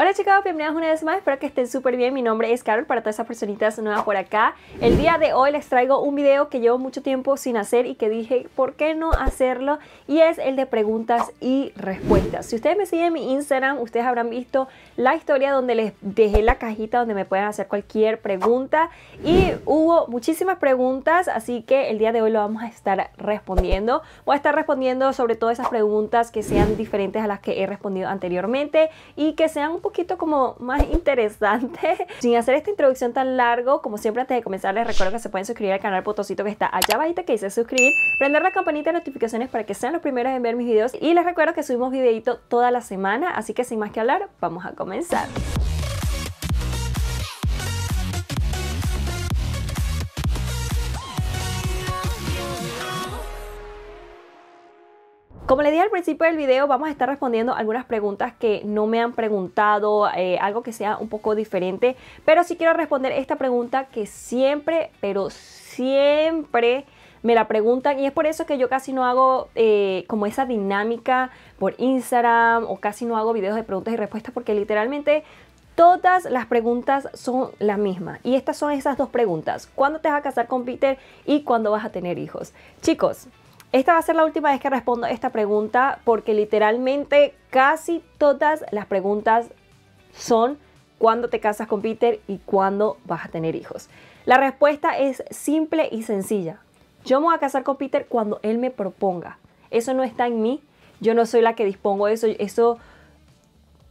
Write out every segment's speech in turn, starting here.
Hola chicos, bienvenidos una vez más, espero que estén súper bien, mi nombre es Carol, para todas esas personitas nuevas por acá El día de hoy les traigo un video que llevo mucho tiempo sin hacer y que dije ¿por qué no hacerlo? Y es el de preguntas y respuestas Si ustedes me siguen en mi Instagram, ustedes habrán visto la historia donde les dejé la cajita donde me pueden hacer cualquier pregunta Y hubo muchísimas preguntas, así que el día de hoy lo vamos a estar respondiendo Voy a estar respondiendo sobre todas esas preguntas que sean diferentes a las que he respondido anteriormente y que sean un poquito como más interesante. Sin hacer esta introducción tan largo, como siempre antes de comenzar les recuerdo que se pueden suscribir al canal Potosito que está allá abajito que dice suscribir, prender la campanita de notificaciones para que sean los primeros en ver mis videos y les recuerdo que subimos videito toda la semana, así que sin más que hablar, vamos a comenzar. Como le dije al principio del video, vamos a estar respondiendo algunas preguntas que no me han preguntado, eh, algo que sea un poco diferente, pero sí quiero responder esta pregunta que siempre, pero siempre me la preguntan y es por eso que yo casi no hago eh, como esa dinámica por Instagram o casi no hago videos de preguntas y respuestas porque literalmente todas las preguntas son las mismas. Y estas son esas dos preguntas. ¿Cuándo te vas a casar con Peter y cuándo vas a tener hijos? Chicos, esta va a ser la última vez que respondo esta pregunta porque literalmente casi todas las preguntas son cuándo te casas con Peter y cuándo vas a tener hijos. La respuesta es simple y sencilla. Yo me voy a casar con Peter cuando él me proponga. Eso no está en mí. Yo no soy la que dispongo de eso. Eso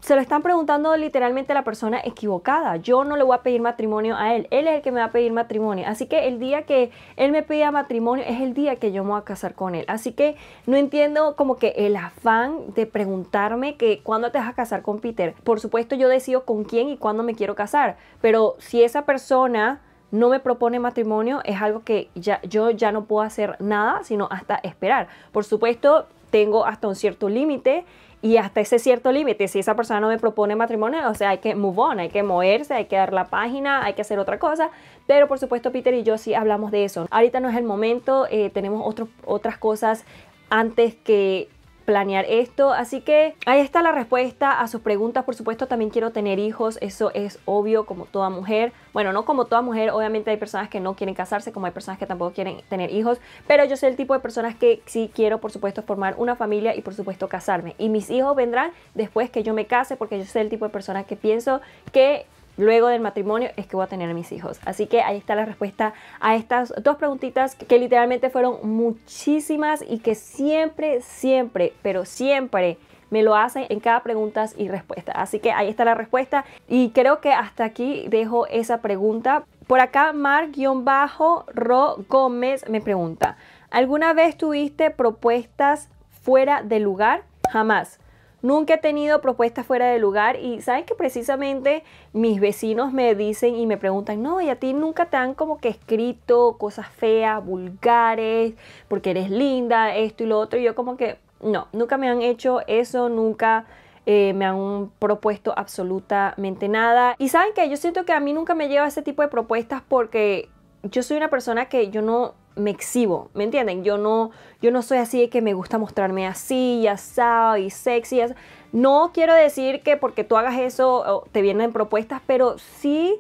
se lo están preguntando literalmente a la persona equivocada. Yo no le voy a pedir matrimonio a él. Él es el que me va a pedir matrimonio. Así que el día que él me pida matrimonio es el día que yo me voy a casar con él. Así que no entiendo como que el afán de preguntarme que cuándo te vas a casar con Peter. Por supuesto yo decido con quién y cuándo me quiero casar. Pero si esa persona no me propone matrimonio es algo que ya, yo ya no puedo hacer nada sino hasta esperar. Por supuesto tengo hasta un cierto límite y hasta ese cierto límite, si esa persona no me propone matrimonio, o sea, hay que move on, hay que moverse, hay que dar la página, hay que hacer otra cosa, pero por supuesto Peter y yo sí hablamos de eso. Ahorita no es el momento, eh, tenemos otras cosas antes que planear esto. Así que ahí está la respuesta a sus preguntas. Por supuesto, también quiero tener hijos. Eso es obvio, como toda mujer. Bueno, no como toda mujer. Obviamente hay personas que no quieren casarse, como hay personas que tampoco quieren tener hijos. Pero yo soy el tipo de personas que sí quiero, por supuesto, formar una familia y, por supuesto, casarme. Y mis hijos vendrán después que yo me case, porque yo soy el tipo de personas que pienso que luego del matrimonio es que voy a tener a mis hijos. Así que ahí está la respuesta a estas dos preguntitas que literalmente fueron muchísimas y que siempre, siempre, pero siempre me lo hacen en cada preguntas y respuestas Así que ahí está la respuesta y creo que hasta aquí dejo esa pregunta. Por acá bajo ro Gómez me pregunta, ¿alguna vez tuviste propuestas fuera de lugar? Jamás. Nunca he tenido propuestas fuera de lugar y saben que precisamente mis vecinos me dicen y me preguntan, no, y a ti nunca te han como que escrito cosas feas, vulgares, porque eres linda, esto y lo otro. Y yo como que, no, nunca me han hecho eso, nunca... Eh, me han propuesto absolutamente nada. Y saben que yo siento que a mí nunca me lleva ese tipo de propuestas porque yo soy una persona que yo no me exhibo, ¿me entienden? Yo no, yo no soy así de que me gusta mostrarme así, ya sabes, y sexy. no quiero decir que porque tú hagas eso te vienen propuestas, pero sí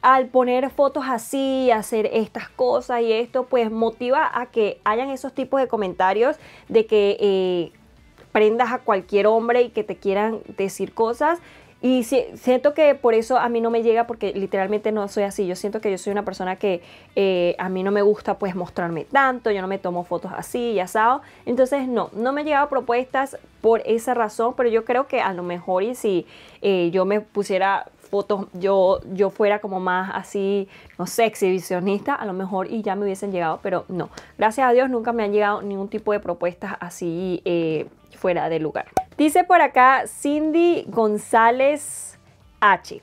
al poner fotos así, hacer estas cosas y esto, pues motiva a que hayan esos tipos de comentarios de que eh, prendas a cualquier hombre y que te quieran decir cosas y siento que por eso a mí no me llega porque literalmente no soy así. Yo siento que yo soy una persona que eh, a mí no me gusta pues mostrarme tanto, yo no me tomo fotos así, ya sabes. Entonces no, no me han llegado propuestas por esa razón, pero yo creo que a lo mejor y si eh, yo me pusiera fotos, yo, yo fuera como más así, no sé, exhibicionista, a lo mejor y ya me hubiesen llegado, pero no. Gracias a Dios nunca me han llegado ningún tipo de propuestas así eh, fuera de lugar. Dice por acá Cindy González H.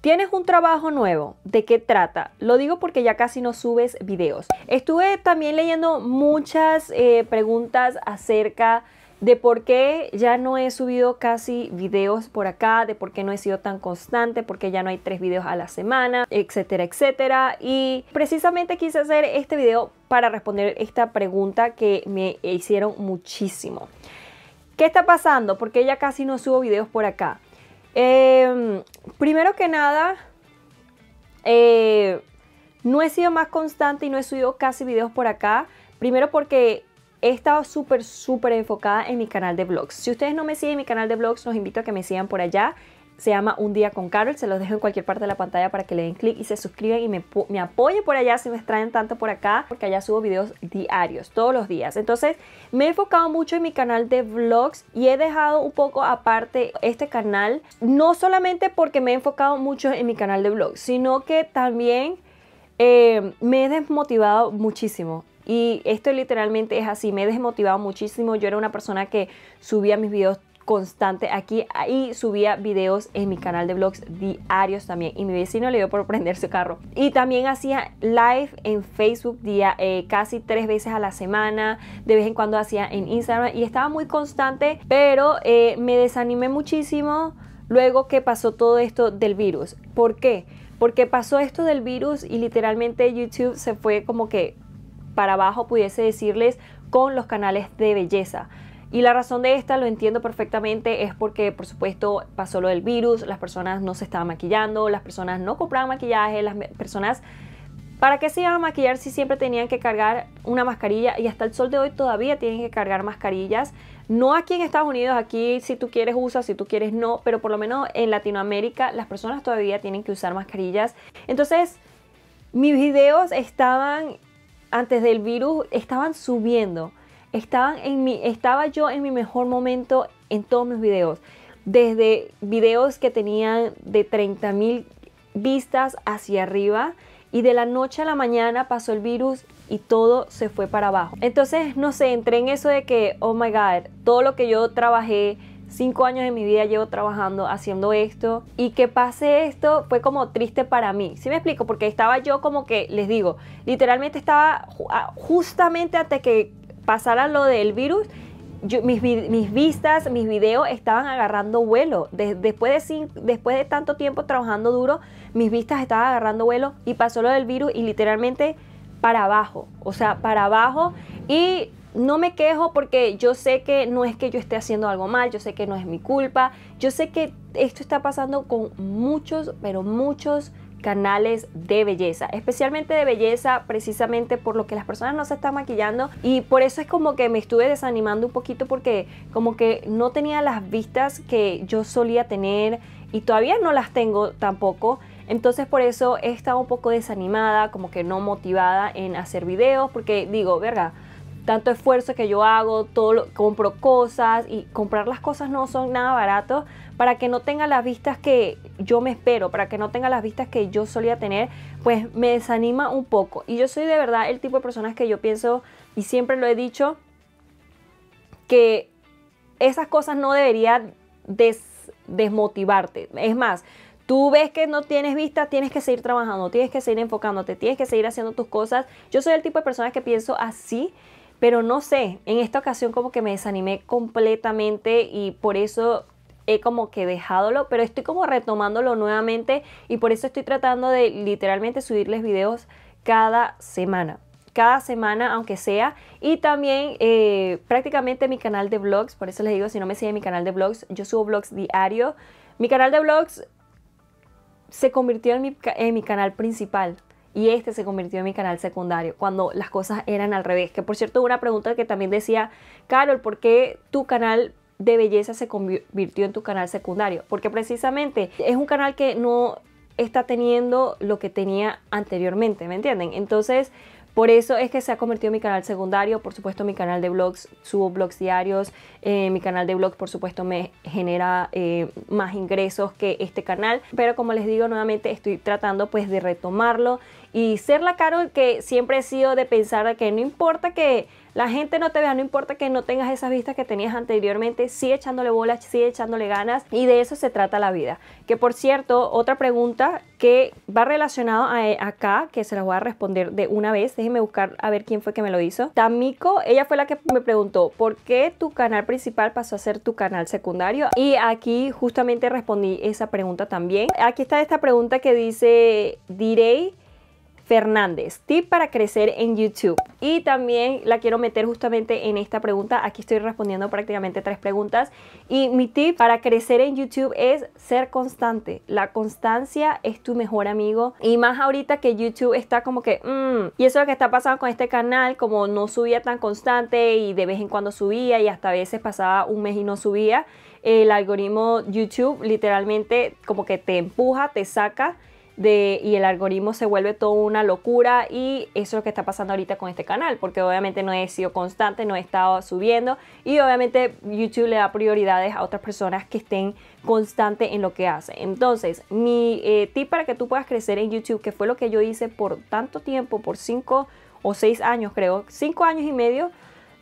Tienes un trabajo nuevo. ¿De qué trata? Lo digo porque ya casi no subes videos. Estuve también leyendo muchas eh, preguntas acerca de por qué ya no he subido casi videos por acá, de por qué no he sido tan constante, porque ya no hay tres videos a la semana, etcétera, etcétera. Y precisamente quise hacer este video para responder esta pregunta que me hicieron muchísimo. ¿Qué está pasando? Porque ya casi no subo videos por acá. Em, primero que nada, eh, no he sido más constante y no he subido casi videos por acá. Primero porque he estado súper, súper enfocada en mi canal de vlogs. Si ustedes no me siguen en mi canal de vlogs, los invito a que me sigan por allá se llama Un día con Carol, se los dejo en cualquier parte de la pantalla para que le den clic y se suscriban y me, apoyen por allá si me extraen tanto por acá, porque allá subo videos diarios, todos los días. Entonces me he enfocado mucho en mi canal de vlogs y he dejado un poco aparte este canal, no solamente porque me he enfocado mucho en mi canal de vlogs, sino que también eh, me he desmotivado muchísimo. Y esto literalmente es así, me he desmotivado muchísimo. Yo era una persona que subía mis videos constante aquí y subía videos en mi canal de vlogs diarios también y mi vecino le dio por prender su carro y también hacía live en Facebook día eh, casi tres veces a la semana de vez en cuando hacía en Instagram y estaba muy constante pero eh, me desanimé muchísimo luego que pasó todo esto del virus ¿por qué? porque pasó esto del virus y literalmente YouTube se fue como que para abajo pudiese decirles con los canales de belleza y la razón de esta, lo entiendo perfectamente, es porque por supuesto pasó lo del virus, las personas no se estaban maquillando, las personas no compraban maquillaje, las personas... ¿Para qué se iban a maquillar si siempre tenían que cargar una mascarilla? Y hasta el sol de hoy todavía tienen que cargar mascarillas. No aquí en Estados Unidos, aquí si tú quieres usa, si tú quieres no, pero por lo menos en Latinoamérica las personas todavía tienen que usar mascarillas. Entonces, mis videos estaban, antes del virus, estaban subiendo. Estaban en mi, estaba yo en mi mejor momento en todos mis videos. Desde videos que tenían de 30 mil vistas hacia arriba y de la noche a la mañana pasó el virus y todo se fue para abajo. Entonces, no sé, entré en eso de que, oh my god, todo lo que yo trabajé, cinco años de mi vida llevo trabajando haciendo esto y que pase esto fue como triste para mí. ¿Sí me explico? Porque estaba yo como que, les digo, literalmente estaba justamente hasta que pasara lo del virus, mis, vistas, mis videos estaban agarrando vuelo. después, de después de tanto tiempo trabajando duro, mis vistas estaban agarrando vuelo y pasó lo del virus y literalmente para abajo, o sea, para abajo y no me quejo porque yo sé que no es que yo esté haciendo algo mal, yo sé que no es mi culpa, yo sé que esto está pasando con muchos, pero muchos canales de belleza, especialmente de belleza precisamente por lo que las personas no se están maquillando y por eso es como que me estuve desanimando un poquito porque como que no tenía las vistas que yo solía tener y todavía no las tengo tampoco. Entonces por eso he estado un poco desanimada, como que no motivada en hacer videos porque digo, verga, tanto esfuerzo que yo hago, todo lo, compro cosas y comprar las cosas no son nada baratos para que no tenga las vistas que yo me espero, para que no tenga las vistas que yo solía tener, pues me desanima un poco. Y yo soy de verdad el tipo de personas que yo pienso, y siempre lo he dicho, que esas cosas no deberían desmotivarte. Es más, tú ves que no tienes vista, tienes que seguir trabajando, tienes que seguir enfocándote, tienes que seguir haciendo tus cosas. Yo soy el tipo de personas que pienso así, pero no sé, en esta ocasión como que me desanimé completamente y por eso he como que dejadolo, pero estoy como retomándolo nuevamente y por eso estoy tratando de literalmente subirles videos cada semana. Cada semana, aunque sea. Y también eh, prácticamente mi canal de vlogs. Por eso les digo, si no me siguen mi canal de vlogs, yo subo vlogs diario. Mi canal de vlogs se convirtió en mi, en mi canal principal y este se convirtió en mi canal secundario, cuando las cosas eran al revés. Que por cierto, una pregunta que también decía, Carol, ¿por qué tu canal de belleza se convirtió en tu canal secundario, porque precisamente es un canal que no está teniendo lo que tenía anteriormente, ¿me entienden? Entonces, por eso es que se ha convertido en mi canal secundario, por supuesto mi canal de blogs, subo blogs diarios, eh, mi canal de blogs por supuesto me genera eh, más ingresos que este canal, pero como les digo nuevamente estoy tratando pues de retomarlo y ser la Carol que siempre he sido de pensar que no importa que la gente no te vea, no importa que no tengas esas vistas que tenías anteriormente, sigue echándole bolas, sigue echándole ganas y de eso se trata la vida. Que por cierto, otra pregunta que va relacionado eh, acá, que se las voy a responder de una vez, déjenme buscar a ver quién fue que me lo hizo. Tamiko, ella fue la que me preguntó, ¿por qué tu canal principal pasó a ser tu canal secundario? Y aquí justamente respondí esa pregunta también. Aquí está esta pregunta que dice, diré Fernández, tip para crecer en YouTube. Y también la quiero meter justamente en esta pregunta. Aquí estoy respondiendo prácticamente tres preguntas. Y mi tip para crecer en YouTube es ser constante. La constancia es tu mejor amigo. Y más ahorita que YouTube está como que... Mm", y eso es lo que está pasando con este canal, como no subía tan constante y de vez en cuando subía y hasta a veces pasaba un mes y no subía. El algoritmo YouTube literalmente como que te empuja, te saca y el algoritmo se vuelve toda una locura y eso es lo que está pasando ahorita con este canal, porque obviamente no he sido constante, no he estado subiendo y obviamente YouTube le da prioridades a otras personas que estén constantes en lo que hace. Entonces, mi eh, tip para que tú puedas crecer en YouTube, que fue lo que yo hice por tanto tiempo, por 5 o 6 años creo, 5 años y medio,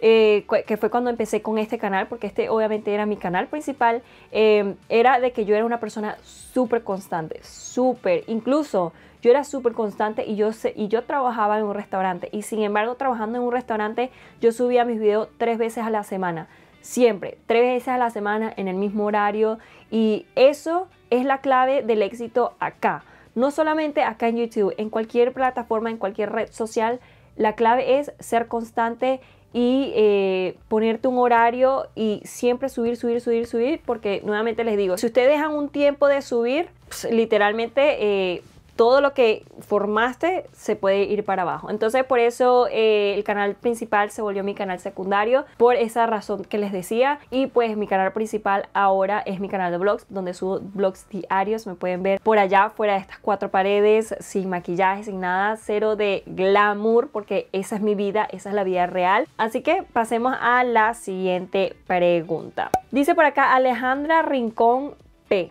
eh, que fue cuando empecé con este canal, porque este obviamente era mi canal principal, eh, era de que yo era una persona súper constante, súper, incluso yo era súper constante y yo, y yo trabajaba en un restaurante y sin embargo trabajando en un restaurante yo subía mis videos tres veces a la semana, siempre, tres veces a la semana en el mismo horario y eso es la clave del éxito acá. No solamente acá en YouTube, en cualquier plataforma, en cualquier red social, la clave es ser constante y eh, ponerte un horario y siempre subir, subir, subir, subir, porque nuevamente les digo, si ustedes dejan un tiempo de subir, pues, literalmente eh, todo lo que formaste se puede ir para abajo. Entonces por eso eh, el canal principal se volvió mi canal secundario, por esa razón que les decía. Y pues mi canal principal ahora es mi canal de vlogs, donde subo vlogs diarios. Me pueden ver por allá, fuera de estas cuatro paredes, sin maquillaje, sin nada, cero de glamour, porque esa es mi vida, esa es la vida real. Así que pasemos a la siguiente pregunta. Dice por acá Alejandra Rincón P.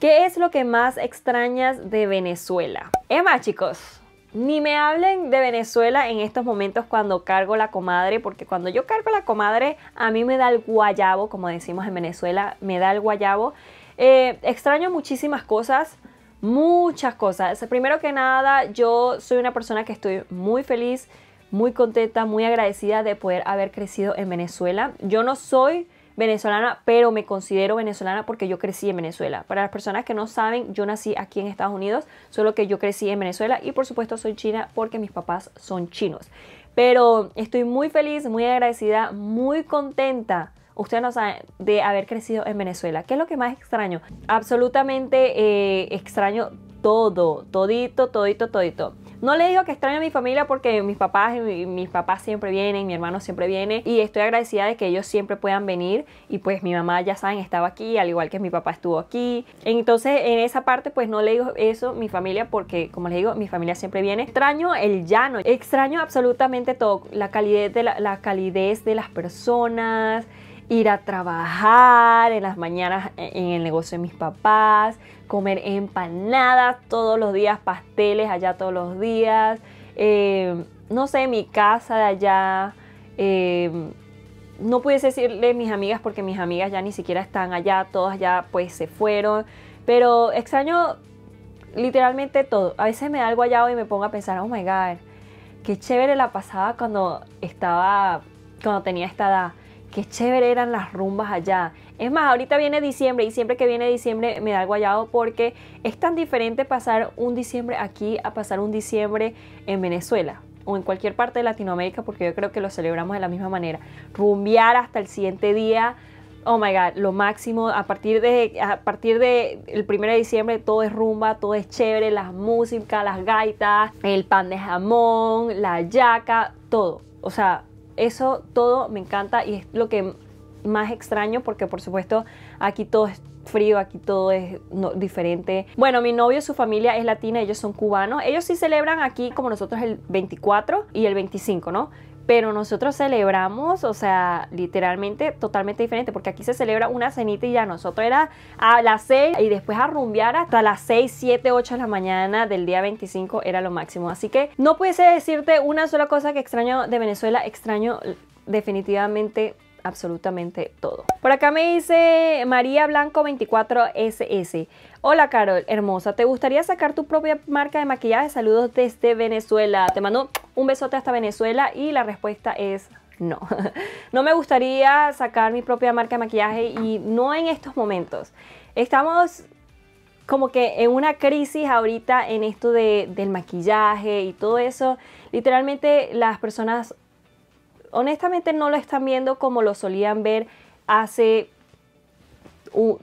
¿Qué es lo que más extrañas de Venezuela? Emma, chicos. Ni me hablen de Venezuela en estos momentos cuando cargo la comadre, porque cuando yo cargo la comadre, a mí me da el guayabo, como decimos en Venezuela, me da el guayabo. Eh, extraño muchísimas cosas, muchas cosas. Primero que nada, yo soy una persona que estoy muy feliz, muy contenta, muy agradecida de poder haber crecido en Venezuela. Yo no soy venezolana, pero me considero venezolana porque yo crecí en Venezuela. Para las personas que no saben, yo nací aquí en Estados Unidos, solo que yo crecí en Venezuela y por supuesto soy china porque mis papás son chinos. Pero estoy muy feliz, muy agradecida, muy contenta ustedes no saben, de haber crecido en Venezuela. ¿Qué es lo que más extraño? Absolutamente eh, extraño todo, todito, todito, todito. No le digo que extraño a mi familia porque mis papás, mis papás siempre vienen, mi hermano siempre viene y estoy agradecida de que ellos siempre puedan venir y pues mi mamá ya saben estaba aquí, al igual que mi papá estuvo aquí. Entonces en esa parte pues no le digo eso mi familia porque como les digo, mi familia siempre viene. Extraño el llano, extraño absolutamente todo, la calidez de, la calidez de las personas ir a trabajar en las mañanas e, en el negocio de mis papás, comer empanadas todos los días, pasteles allá todos los días, eh, no sé, mi casa de allá. Eh, no pude decirle mis amigas porque mis amigas ya ni siquiera están allá, todas ya pues se fueron, pero extraño literalmente todo. A veces me da algo allá y me pongo a pensar, oh my god, qué chévere la pasaba cuando estaba, cuando tenía esta edad, qué chévere eran las rumbas allá, es más, ahorita viene diciembre y siempre que viene diciembre me da el guayado porque es tan diferente pasar un diciembre aquí a pasar un diciembre en Venezuela o en cualquier parte de Latinoamérica porque yo creo que lo celebramos de la misma manera. Rumbear hasta el siguiente día, oh my god, lo máximo. A partir de a partir de el 1 de diciembre todo es rumba, todo es chévere, las músicas, las gaitas, el pan de jamón, la yaca, todo. O sea, eso todo me encanta y es lo que más extraño porque por supuesto aquí todo es frío, aquí todo es diferente. Bueno, mi novio, su familia es latina, ellos son cubanos. Ellos sí celebran aquí como nosotros el 24 y el 25, ¿no? Pero nosotros celebramos, o sea, literalmente totalmente diferente, porque aquí se celebra una cenita y ya nosotros era a las 6 y después a rumbear hasta las 6, 7, 8 de la mañana del día 25 era lo máximo. Así que no pudiese decirte una sola cosa que extraño de Venezuela, extraño definitivamente absolutamente todo. Por acá me dice María Blanco 24SS. Hola Carol, hermosa, ¿te gustaría sacar tu propia marca de maquillaje? Saludos desde Venezuela. Te mando un besote hasta Venezuela y la respuesta es no. No me gustaría sacar mi propia marca de maquillaje y no en estos momentos. Estamos como que en una crisis ahorita en esto de, del maquillaje y todo eso. Literalmente las personas honestamente no lo están viendo como lo solían ver hace,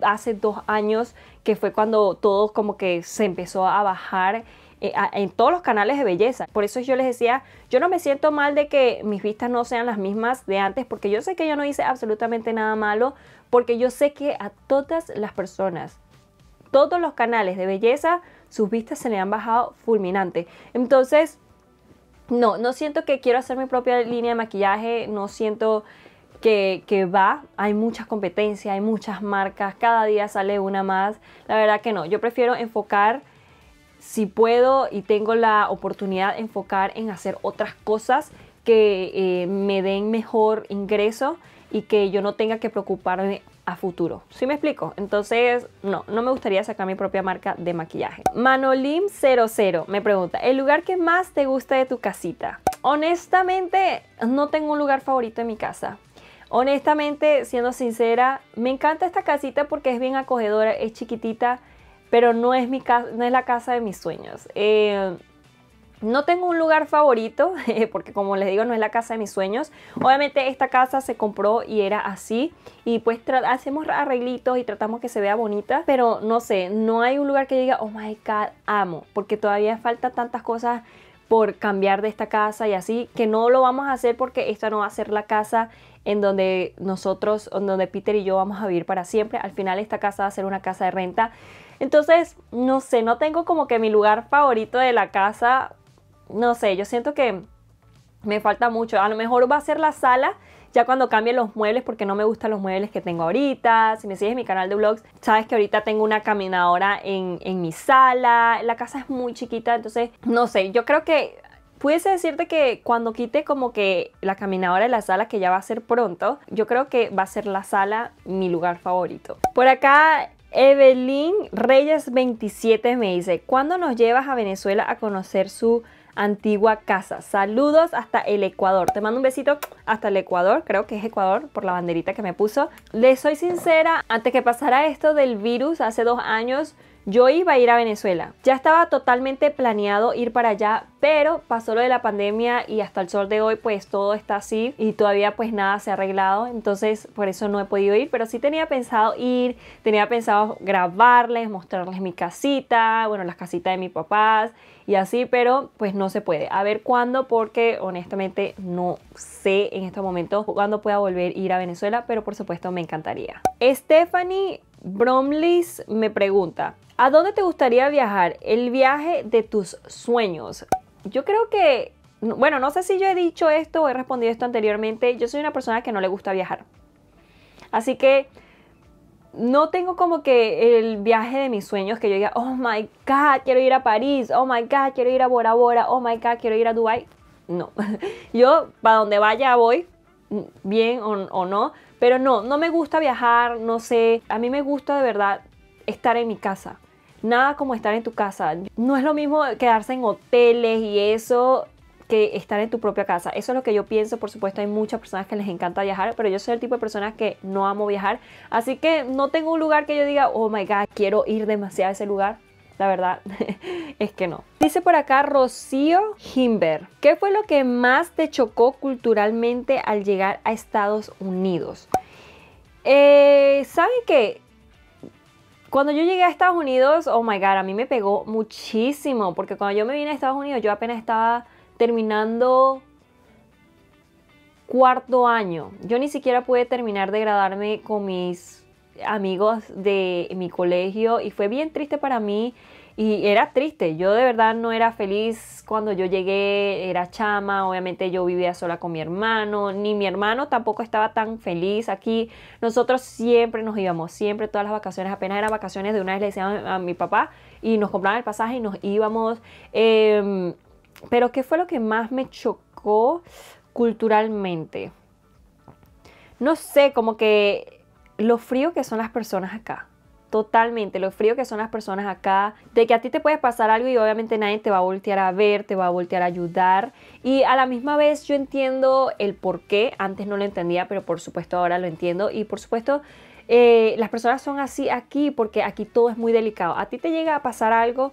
hace dos años, que fue cuando todo como que se empezó a bajar eh, en todos los canales de belleza. Por eso yo les decía, yo no me siento mal de que mis vistas no sean las mismas de antes, porque yo sé que yo no hice absolutamente nada malo, porque yo sé que a todas las personas, todos los canales de belleza, sus vistas se le han bajado fulminante. Entonces, no, no siento que quiero hacer mi propia línea de maquillaje, no siento que, va, hay mucha competencia, hay muchas marcas, cada día sale una más. La verdad que no, yo prefiero enfocar, si puedo y tengo la oportunidad, enfocar en hacer otras cosas que eh, me den mejor ingreso y que yo no tenga que preocuparme a futuro. si me explico? Entonces, no, no me gustaría sacar mi propia marca de maquillaje. Manolim00 me pregunta, ¿el lugar que más te gusta de tu casita? Honestamente, no tengo un lugar favorito en mi casa. Honestamente, siendo sincera, me encanta esta casita porque es bien acogedora, es chiquitita, pero no es, mi casa no es la casa de mis sueños. Eh, no tengo un lugar favorito, porque como les digo, no es la casa de mis sueños. Obviamente esta casa se compró y era así. Y pues hacemos arreglitos y tratamos que se vea bonita. Pero no sé, no hay un lugar que diga, oh my god, amo. Porque todavía faltan tantas cosas por cambiar de esta casa y así, que no lo vamos a hacer porque esta no va a ser la casa en donde nosotros, en donde Peter y yo vamos a vivir para siempre. Al final esta casa va a ser una casa de renta. Entonces, no sé, no tengo como que mi lugar favorito de la casa no sé, yo siento que me falta mucho. A lo mejor va a ser la sala ya cuando cambie los muebles porque no me gustan los muebles que tengo ahorita. Si me sigues en mi canal de vlogs, sabes que ahorita tengo una caminadora en, en mi sala. La casa es muy chiquita, entonces no sé, yo creo que pudiese decirte que cuando quite como que la caminadora de la sala, que ya va a ser pronto, yo creo que va a ser la sala mi lugar favorito. Por acá Evelyn Reyes 27 me dice, ¿cuándo nos llevas a Venezuela a conocer su antigua casa. Saludos hasta el Ecuador. Te mando un besito hasta el Ecuador, creo que es Ecuador por la banderita que me puso. Les soy sincera, antes que pasara esto del virus hace dos años, yo iba a ir a Venezuela. Ya estaba totalmente planeado ir para allá, pero pasó lo de la pandemia y hasta el sol de hoy pues todo está así y todavía pues nada se ha arreglado, entonces por eso no he podido ir, pero sí tenía pensado ir, tenía pensado grabarles, mostrarles mi casita, bueno, las casitas de mis papás y así, pero pues no se puede. A ver cuándo, porque honestamente no sé en estos momentos cuándo pueda volver a ir a Venezuela, pero por supuesto me encantaría. Stephanie Bromlis me pregunta, ¿a dónde te gustaría viajar? El viaje de tus sueños. Yo creo que, bueno, no sé si yo he dicho esto o he respondido esto anteriormente, yo soy una persona que no le gusta viajar. Así que no tengo como que el viaje de mis sueños que yo diga, oh my god, quiero ir a París, oh my god, quiero ir a Bora Bora, oh my god, quiero ir a Dubai. No, yo para donde vaya voy, mm, bien o, o no, pero no, no me gusta viajar, no sé, a mí me gusta de verdad estar en mi casa, nada como estar en tu casa. No es lo mismo quedarse en hoteles y eso que estar en tu propia casa. Eso es lo que yo pienso, por supuesto hay muchas personas que les encanta viajar, pero yo soy el tipo de personas que no amo viajar, así que no tengo un lugar que yo diga, oh my god, quiero ir demasiado a ese lugar. La verdad es que no. Dice por acá Rocío Himber, ¿qué fue lo que más te chocó culturalmente al llegar a Estados Unidos? Eh, ¿Saben qué? Cuando yo llegué a Estados Unidos, oh my god, a mí me pegó muchísimo, porque cuando yo me vine a Estados Unidos yo apenas estaba terminando cuarto año. Yo ni siquiera pude terminar de graduarme con mis amigos de mi colegio y fue bien triste para mí y era triste. Yo de verdad no era feliz cuando yo llegué, era chama, obviamente yo vivía sola con mi hermano, ni mi hermano tampoco estaba tan feliz aquí. Nosotros siempre nos íbamos, siempre todas las vacaciones, apenas eran vacaciones, de una vez le decían a mi papá y nos compraban el pasaje y nos íbamos. Em, pero ¿qué fue lo que más me chocó culturalmente? No sé, como que lo frío que son las personas acá. Totalmente, lo frío que son las personas acá, de que a ti te puede pasar algo y obviamente nadie te va a voltear a ver, te va a voltear a ayudar. Y a la misma vez yo entiendo el por qué, antes no lo entendía, pero por supuesto ahora lo entiendo. Y por supuesto eh, las personas son así aquí porque aquí todo es muy delicado. A ti te llega a pasar algo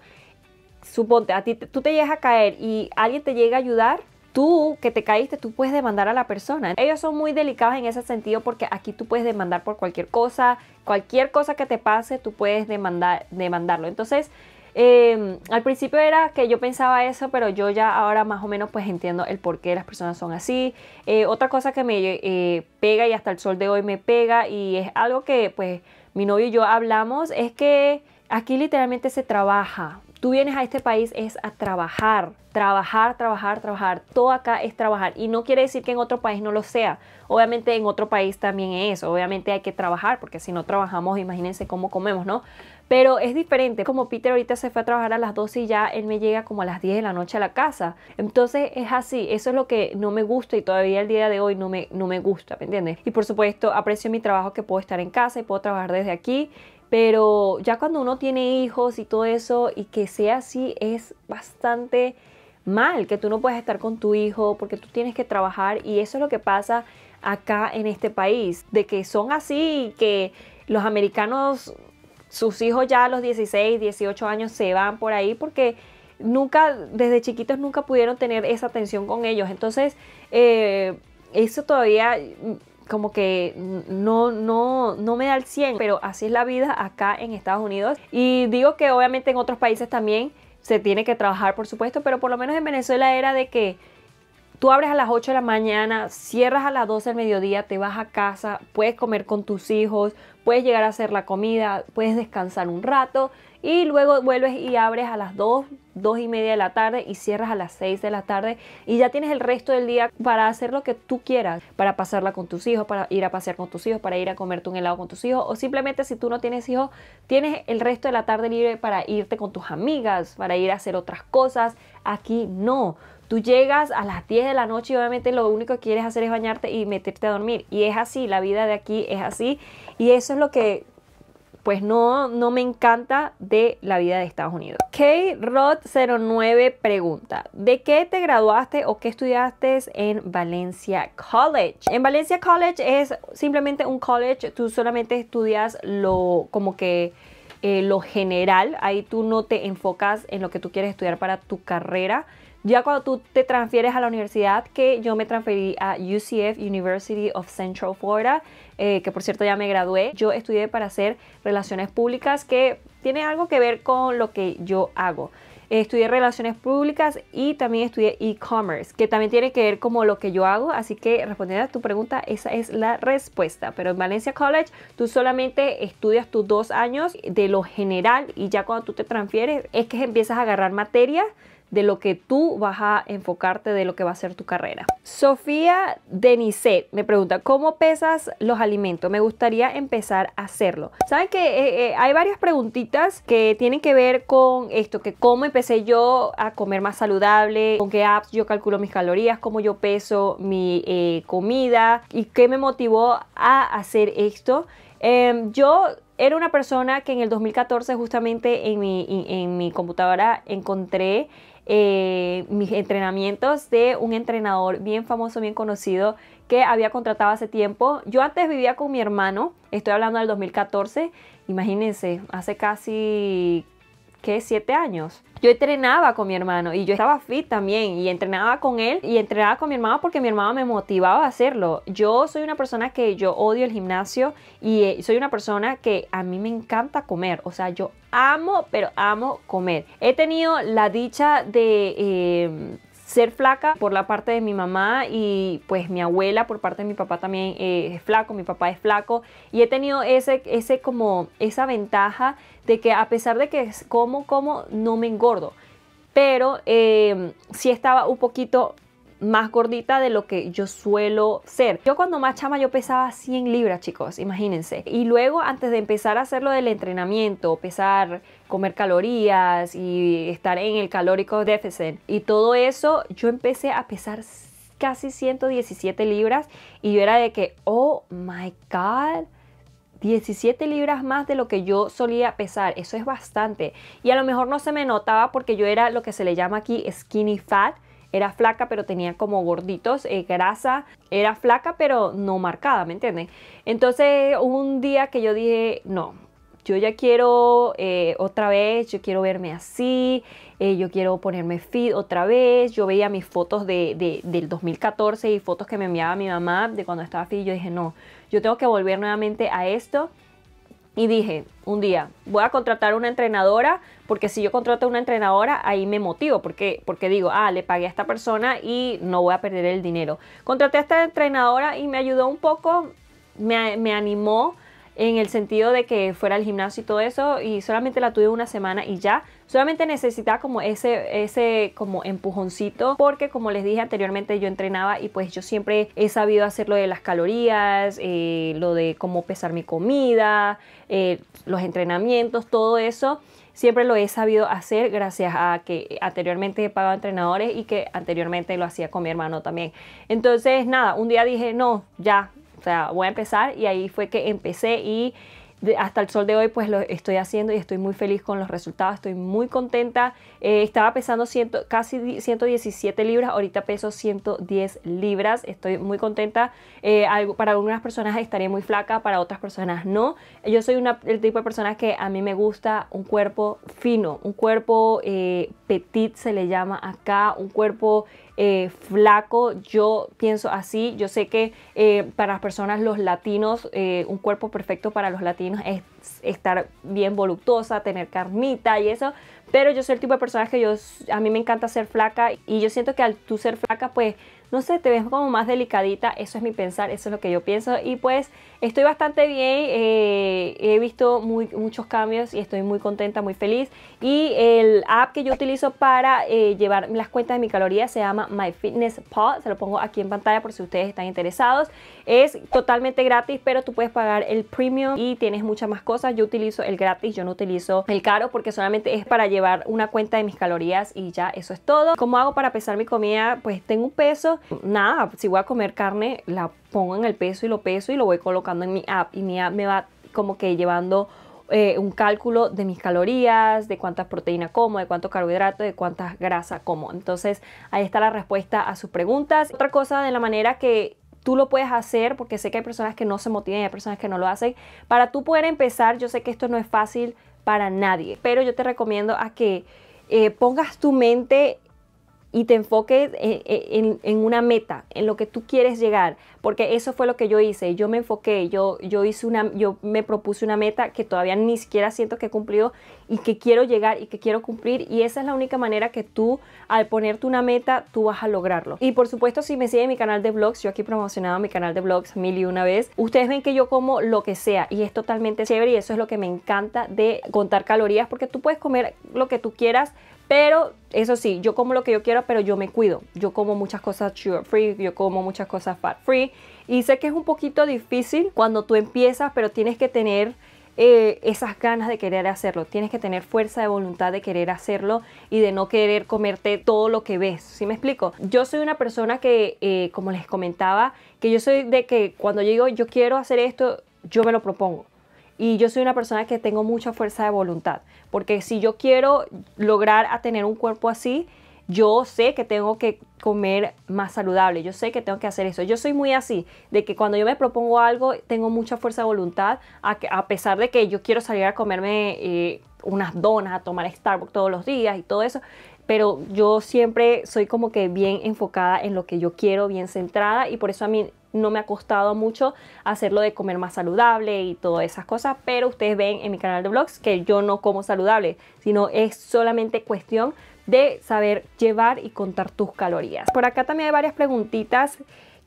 suponte, a ti tú te llegas a caer y alguien te llega a ayudar, tú que te caíste, tú puedes demandar a la persona. Ellos son muy delicados en ese sentido porque aquí tú puedes demandar por cualquier cosa, cualquier cosa que te pase, tú puedes demandar, demandarlo. Entonces, em, al principio era que yo pensaba eso, pero yo ya ahora más o menos pues entiendo el por qué las personas son así. Eh, otra cosa que me eh, pega y hasta el sol de hoy me pega y es algo que pues mi novio y yo hablamos es que aquí literalmente se trabaja. Tú vienes a este país es a trabajar, trabajar, trabajar, trabajar. Todo acá es trabajar. Y no quiere decir que en otro país no lo sea. Obviamente en otro país también es. Obviamente hay que trabajar porque si no trabajamos, imagínense cómo comemos, ¿no? pero es diferente. Como Peter ahorita se fue a trabajar a las 12 y ya él me llega como a las 10 de la noche a la casa. Entonces es así, eso es lo que no me gusta y todavía el día de hoy no me, no me gusta, ¿me entiendes? Y por supuesto aprecio mi trabajo que puedo estar en casa y puedo trabajar desde aquí pero ya cuando uno tiene hijos y todo eso y que sea así es bastante mal que tú no puedes estar con tu hijo porque tú tienes que trabajar y eso es lo que pasa acá en este país, de que son así que los americanos sus hijos ya a los 16, 18 años se van por ahí porque nunca, desde chiquitos nunca pudieron tener esa atención con ellos. Entonces, eh, eso todavía mm, como que no, no, no me da el 100, pero así es la vida acá en Estados Unidos. Y digo que obviamente en otros países también se tiene que trabajar, por supuesto, pero por lo menos en Venezuela era de que Tú abres a las 8 de la mañana, cierras a las 12 del mediodía, te vas a casa, puedes comer con tus hijos, puedes llegar a hacer la comida, puedes descansar un rato y luego vuelves y abres a las 2, 2 y media de la tarde y cierras a las 6 de la tarde y ya tienes el resto del día para hacer lo que tú quieras, para pasarla con tus hijos, para ir a pasear con tus hijos, para ir a comerte un helado con tus hijos o simplemente si tú no tienes hijos, tienes el resto de la tarde libre para irte con tus amigas, para ir a hacer otras cosas. Aquí no. Tú llegas a las 10 de la noche y obviamente lo único que quieres hacer es bañarte y meterte a dormir. Y es así, la vida de aquí es así. Y eso es lo que pues no, no me encanta de la vida de Estados Unidos. K-Rod09 pregunta, ¿de qué te graduaste o qué estudiaste en Valencia College? En Valencia College es simplemente un college, tú solamente estudias lo como que... Eh, lo general, ahí tú no te enfocas en lo que tú quieres estudiar para tu carrera, ya cuando tú te transfieres a la universidad, que yo me transferí a UCF, University of Central Florida, eh, que por cierto ya me gradué, yo estudié para hacer relaciones públicas, que tiene algo que ver con lo que yo hago estudié relaciones públicas y también estudié e-commerce, que también tiene que ver como lo que yo hago. Así que respondiendo a tu pregunta, esa es la respuesta. Pero en Valencia College tú solamente estudias tus dos años de lo general y ya cuando tú te transfieres es que empiezas a agarrar materias de lo que tú vas a enfocarte, de lo que va a ser tu carrera. Sofía Deniset me pregunta, ¿cómo pesas los alimentos? Me gustaría empezar a hacerlo. Saben que eh, eh, hay varias preguntitas que tienen que ver con esto, que cómo empecé yo a comer más saludable, con qué apps yo calculo mis calorías, cómo yo peso mi eh, comida y qué me motivó a hacer esto. Em, yo era una persona que en el 2014 justamente en en mi computadora encontré eh, mis entrenamientos de un entrenador bien famoso, bien conocido que había contratado hace tiempo. Yo antes vivía con mi hermano, estoy hablando del 2014, imagínense, hace casi que siete años. Yo entrenaba con mi hermano y yo estaba fit también y entrenaba con él y entrenaba con mi hermano porque mi hermano me motivaba a hacerlo. Yo soy una persona que yo odio el gimnasio y eh, soy una persona que a mí me encanta comer. O sea, yo amo, pero amo comer. He tenido la dicha de... Em, ser flaca por la parte de mi mamá y pues mi abuela por parte de mi papá también eh, es flaco, mi papá es flaco y he tenido ese, ese como esa ventaja de que a pesar de que como, como, no me engordo pero si eh, sí estaba un poquito más gordita de lo que yo suelo ser. Yo cuando más chama yo pesaba 100 libras, chicos, imagínense. Y luego antes de empezar a hacer lo del entrenamiento, pesar, comer calorías y estar en el calórico déficit y todo eso, yo empecé a pesar casi 117 libras y yo era de que, oh my god. 17 libras más de lo que yo solía pesar. Eso es bastante. Y a lo mejor no se me notaba porque yo era lo que se le llama aquí skinny fat, era flaca, pero tenía como gorditos, eh, grasa. Era flaca, pero no marcada, ¿me entiendes? Entonces un día que yo dije, no, yo ya quiero eh, otra vez, yo quiero verme así, eh, yo quiero ponerme fit otra vez. Yo veía mis fotos del 2014 y fotos que me enviaba mi mamá de cuando estaba fit. Yo dije, no, yo tengo que volver nuevamente a esto. Y dije, un día, voy a contratar una entrenadora, porque si yo contrato a una entrenadora, ahí me motivo, porque, porque digo, ah, le pagué a esta persona y no voy a perder el dinero. Contraté a esta entrenadora y me ayudó un poco, me, me animó en el sentido de que fuera al gimnasio y todo eso, y solamente la tuve una semana y ya Solamente necesitaba como ese, ese como empujoncito porque como les dije anteriormente yo entrenaba y pues yo siempre he sabido hacer lo de las calorías, eh, lo de cómo pesar mi comida, eh, los entrenamientos, todo eso siempre lo he sabido hacer gracias a que anteriormente he pagado entrenadores y que anteriormente lo hacía con mi hermano también. Entonces, nada, un día dije, no, ya, o sea, voy a empezar y ahí fue que empecé y hasta el sol de hoy pues lo estoy haciendo y estoy muy feliz con los resultados, estoy muy contenta. Eh, estaba pesando casi 117 libras, ahorita peso 110 libras, estoy muy contenta. Eh, algo, para algunas personas estaría muy flaca, para otras personas no. Yo soy el tipo de persona que a mí me gusta un cuerpo fino, un cuerpo eh, petit se le llama acá, un cuerpo eh, flaco, yo pienso así, yo sé que eh, para las personas, los latinos, eh, un cuerpo perfecto para los latinos es estar bien voluptuosa, tener carnita y eso, pero yo soy el tipo de persona que yo, a mí me encanta ser flaca y yo siento que al tú ser flaca, pues, no sé, te ves como más delicadita, eso es mi pensar, eso es lo que yo pienso y pues estoy bastante bien he visto muy, muchos cambios y estoy muy contenta, muy feliz. Y el app que yo utilizo para eh, llevar las cuentas de mi caloría se llama My MyFitnessPal. Se lo pongo aquí en pantalla por si ustedes están interesados. Es totalmente gratis, pero tú puedes pagar el premium y tienes muchas más cosas. Yo utilizo el gratis, yo no utilizo el caro porque solamente es para llevar una cuenta de mis calorías y ya eso es todo. ¿Cómo hago para pesar mi comida? Pues tengo un peso. Nada, si voy a comer carne, la pongo en el peso y lo peso y lo voy colocando en mi app y mi app me va como que llevando eh, un cálculo de mis calorías, de cuántas proteínas como, de cuánto carbohidrato, de cuántas grasas como. Entonces ahí está la respuesta a sus preguntas. Otra cosa de la manera que tú lo puedes hacer, porque sé que hay personas que no se motivan y hay personas que no lo hacen, para tú poder empezar, yo sé que esto no es fácil para nadie, pero yo te recomiendo a que eh, pongas tu mente y te enfoques e, e, en, una meta, en lo que tú quieres llegar, porque eso fue lo que yo hice, yo me enfoqué, yo, yo, hice una, yo me propuse una meta que todavía ni siquiera siento que he cumplido y que quiero llegar y que quiero cumplir y esa es la única manera que tú al ponerte una meta tú vas a lograrlo. Y por supuesto si me siguen mi canal de vlogs, yo aquí promocionado mi canal de vlogs mil y una vez, ustedes ven que yo como lo que sea y es totalmente chévere y eso es lo que me encanta de contar calorías porque tú puedes comer lo que tú quieras, pero eso sí, yo como lo que yo quiero pero yo me cuido. Yo como muchas cosas sugar free, yo como muchas cosas fat free. Y sé que es un poquito difícil cuando tú empiezas, pero tienes que tener eh, esas ganas de querer hacerlo. Tienes que tener fuerza de voluntad de querer hacerlo y de no querer comerte todo lo que ves. ¿Sí me explico? Yo soy una persona que, eh, como les comentaba, que yo soy de que cuando yo digo yo quiero hacer esto, yo me lo propongo. Y yo soy una persona que tengo mucha fuerza de voluntad, porque si yo quiero lograr a tener un cuerpo así, yo sé que tengo que comer más saludable, yo sé que tengo que hacer eso. Yo soy muy así, de que cuando yo me propongo algo, tengo mucha fuerza de voluntad, a, pesar de que yo quiero salir a comerme eh, unas donas, a tomar Starbucks todos los días y todo eso, pero yo siempre soy como que bien enfocada en lo que yo quiero, bien centrada y por eso a mí no me ha costado mucho hacerlo de comer más saludable y todas esas cosas, pero ustedes ven en mi canal de vlogs que yo no como saludable, sino es solamente cuestión de saber llevar y contar tus calorías. Por acá también hay varias preguntitas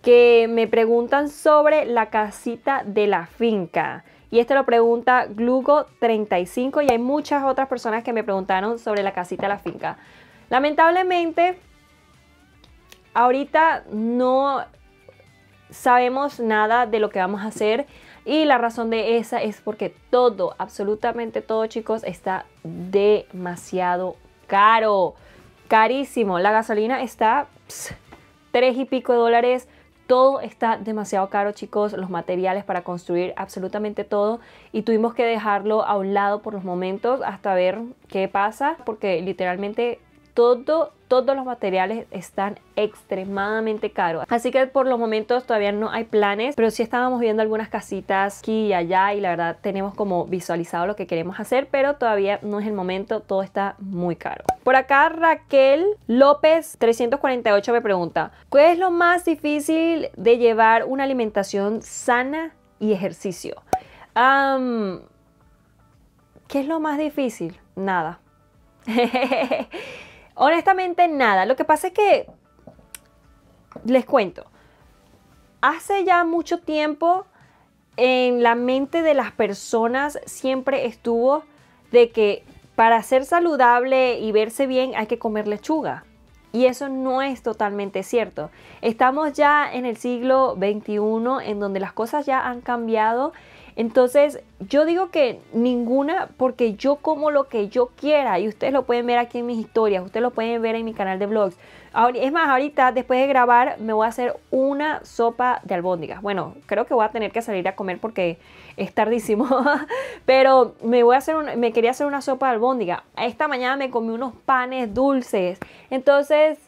que me preguntan sobre la casita de la finca. Y este lo pregunta Glugo35 y hay muchas otras personas que me preguntaron sobre la casita de la finca. Lamentablemente, ahorita no sabemos nada de lo que vamos a hacer y la razón de esa es porque todo, absolutamente todo chicos, está demasiado caro, carísimo. La gasolina está tres y pico de dólares, todo está demasiado caro, chicos, los materiales para construir absolutamente todo y tuvimos que dejarlo a un lado por los momentos hasta ver qué pasa porque literalmente todo, todos los materiales están extremadamente caros. Así que por los momentos todavía no hay planes, pero sí estábamos viendo algunas casitas aquí y allá y la verdad tenemos como visualizado lo que queremos hacer, pero todavía no es el momento, todo está muy caro. Por acá Raquel López 348 me pregunta, ¿cuál es lo más difícil de llevar una alimentación sana y ejercicio? ¿Qué es lo más difícil? Nada. Honestamente, nada. Lo que pasa es que, les cuento, hace ya mucho tiempo en la mente de las personas siempre estuvo de que para ser saludable y verse bien hay que comer lechuga. Y eso no es totalmente cierto. Estamos ya en el siglo XXI en donde las cosas ya han cambiado entonces, yo digo que ninguna, porque yo como lo que yo quiera y ustedes lo pueden ver aquí en mis historias, ustedes lo pueden ver en mi canal de vlogs. Es más, ahorita después de grabar me voy a hacer una sopa de albóndigas. Bueno, creo que voy a tener que salir a comer porque es tardísimo, pero me voy a hacer me quería hacer una sopa de albóndiga. Esta mañana me comí unos panes dulces. Entonces,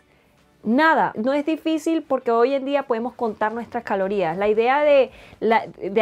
Nada, no es difícil porque hoy en día podemos contar nuestras calorías. La idea de,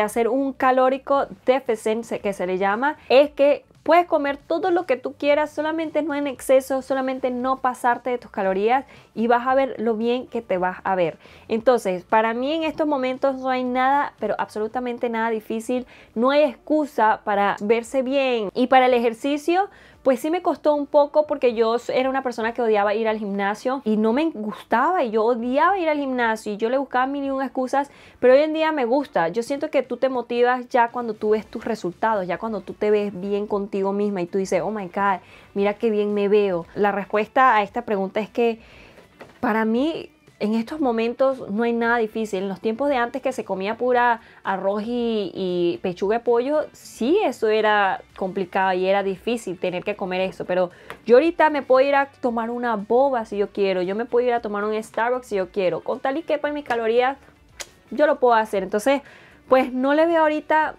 hacer un calórico defecente que se le llama, es que Puedes comer todo lo que tú quieras, solamente no en exceso, solamente no pasarte de tus calorías y vas a ver lo bien que te vas a ver. Entonces, para mí en estos momentos no hay nada, pero absolutamente nada difícil. No hay excusa para verse bien. Y para el ejercicio, pues sí me costó un poco porque yo era una persona que odiaba ir al gimnasio y no me gustaba y yo odiaba ir al gimnasio y yo le buscaba mil y excusas, pero hoy en día me gusta. Yo siento que tú te motivas ya cuando tú ves tus resultados, ya cuando tú te ves bien contigo misma y tú dices, oh my God, mira qué bien me veo. La respuesta a esta pregunta es que para mí en estos momentos no hay nada difícil. En los tiempos de antes que se comía pura arroz y, pechuga de pollo, sí eso era complicado y era difícil tener que comer eso. Pero yo ahorita me puedo ir a tomar una boba si yo quiero. Yo me puedo ir a tomar un Starbucks si yo quiero. Con tal y en mis calorías, yo lo puedo hacer. Entonces, pues no le veo ahorita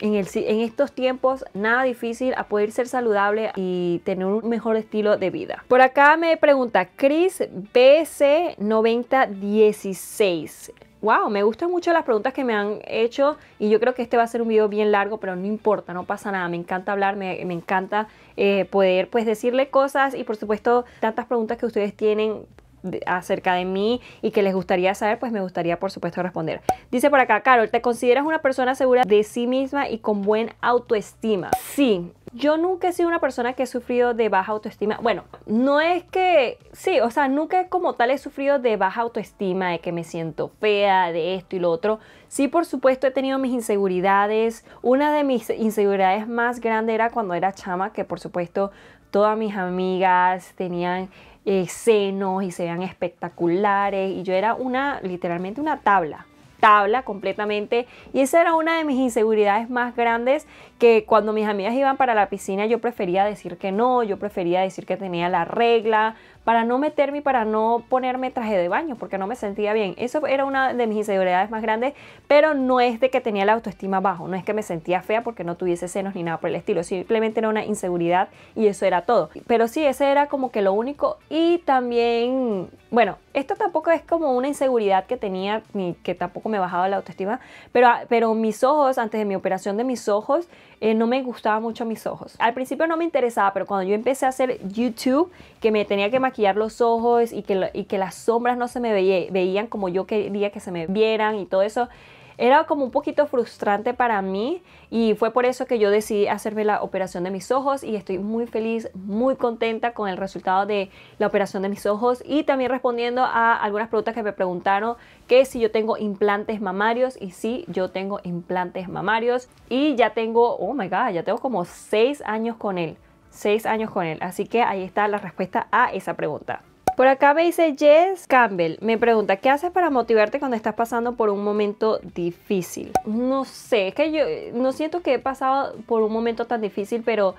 en, estos tiempos nada difícil a poder ser saludable y tener un mejor estilo de vida. Por acá me pregunta Chris BC9016. Wow, me gustan mucho las preguntas que me han hecho y yo creo que este va a ser un video bien largo, pero no importa, no pasa nada. Me encanta hablar, me, encanta eh, poder pues decirle cosas y por supuesto tantas preguntas que ustedes tienen acerca de mí y que les gustaría saber, pues me gustaría por supuesto responder. Dice por acá, Carol, ¿te consideras una persona segura de sí misma y con buen autoestima? Sí, yo nunca he sido una persona que he sufrido de baja autoestima. Bueno, no es que, sí, o sea, nunca como tal he sufrido de baja autoestima, de que me siento fea, de esto y lo otro. Sí, por supuesto, he tenido mis inseguridades. Una de mis inseguridades más grandes era cuando era chama, que por supuesto todas mis amigas tenían eh, senos y se vean espectaculares. Y yo era una, literalmente una tabla, tabla completamente. Y esa era una de mis inseguridades más grandes, que cuando mis amigas iban para la piscina yo prefería decir que no, yo prefería decir que tenía la regla, para no meterme y para no ponerme traje de baño porque no me sentía bien. Eso era una de mis inseguridades más grandes, pero no es de que tenía la autoestima bajo, no es que me sentía fea porque no tuviese senos ni nada por el estilo, simplemente era una inseguridad y eso era todo. Pero sí, ese era como que lo único y también, bueno, esto tampoco es como una inseguridad que tenía ni que tampoco me bajaba la autoestima, pero, ah, pero mis ojos, antes de mi operación de mis ojos, eh, no me gustaba mucho mis ojos. Al principio no me interesaba, pero cuando yo empecé a hacer YouTube, que me tenía que maquillar los ojos y que, las sombras no se me veían como yo quería que se me vieran y todo eso, era como un poquito frustrante para mí y fue por eso que yo decidí hacerme la operación de mis ojos y estoy muy feliz, muy contenta con el resultado de la operación de mis ojos y también respondiendo a algunas preguntas que me preguntaron que si yo tengo implantes mamarios y sí, yo tengo implantes mamarios y ya tengo, oh my god, ya tengo como 6 años con él, 6 años con él, así que ahí está la respuesta a esa pregunta. Por acá me dice Jess Campbell, me pregunta, ¿qué haces para motivarte cuando estás pasando por un momento difícil? No sé, es que yo no siento que he pasado por un momento tan difícil, pero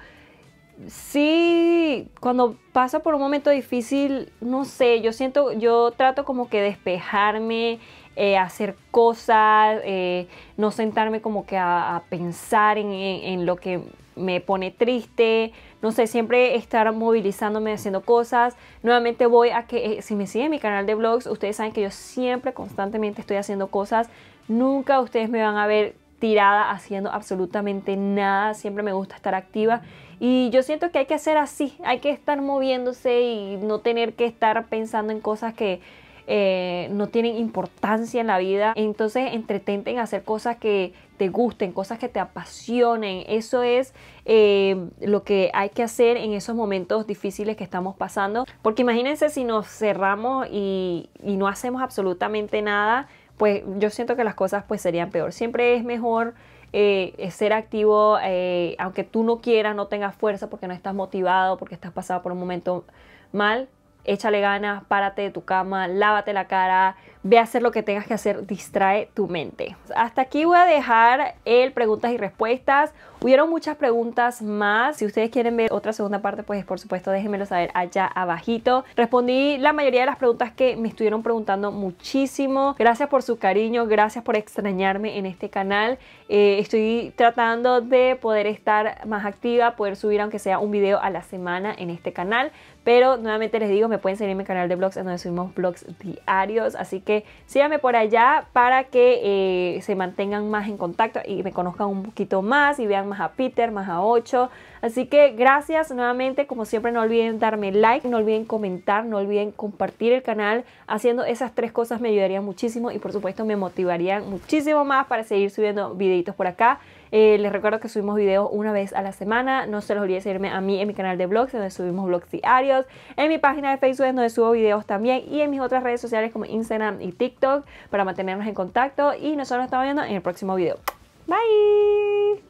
sí, cuando paso por un momento difícil, no sé, yo siento, yo trato como que despejarme, eh, hacer cosas, eh, no sentarme como que a, pensar en, lo que me pone triste, no sé, siempre estar movilizándome, haciendo cosas. Nuevamente voy a que, eh, si me siguen mi canal de vlogs, ustedes saben que yo siempre constantemente estoy haciendo cosas. Nunca ustedes me van a ver tirada haciendo absolutamente nada. Siempre me gusta estar activa. Y yo siento que hay que hacer así, hay que estar moviéndose y no tener que estar pensando en cosas que eh, no tienen importancia en la vida. Entonces entretenten hacer cosas que te gusten, cosas que te apasionen. Eso es eh, lo que hay que hacer en esos momentos difíciles que estamos pasando. Porque imagínense si nos cerramos y, no hacemos absolutamente nada, pues yo siento que las cosas pues serían peor. Siempre es mejor eh, ser activo, eh, aunque tú no quieras, no tengas fuerza porque no estás motivado, porque estás pasado por un momento mal, échale ganas, párate de tu cama, lávate la cara, ve a hacer lo que tengas que hacer, distrae tu mente. Hasta aquí voy a dejar el preguntas y respuestas. Hubieron muchas preguntas más. Si ustedes quieren ver otra segunda parte, pues por supuesto déjenmelo saber allá abajito. Respondí la mayoría de las preguntas que me estuvieron preguntando muchísimo. Gracias por su cariño, gracias por extrañarme en este canal. Eh, estoy tratando de poder estar más activa, poder subir aunque sea un video a la semana en este canal. Pero nuevamente les digo, me pueden seguir en mi canal de blogs en donde subimos blogs diarios. Así que síganme por allá para que eh, se mantengan más en contacto y me conozcan un poquito más y vean más a Peter, más a 8. Así que gracias nuevamente, como siempre no olviden darme like, no olviden comentar, no olviden compartir el canal. Haciendo esas tres cosas me ayudarían muchísimo y por supuesto me motivarían muchísimo más para seguir subiendo videitos por acá. Eh, les recuerdo que subimos videos una vez a la semana. No se los olvide seguirme a mí en mi canal de blogs, donde subimos blogs diarios. En mi página de Facebook, donde subo videos también. Y en mis otras redes sociales como Instagram y TikTok para mantenernos en contacto. Y nosotros nos estamos viendo en el próximo video. Bye.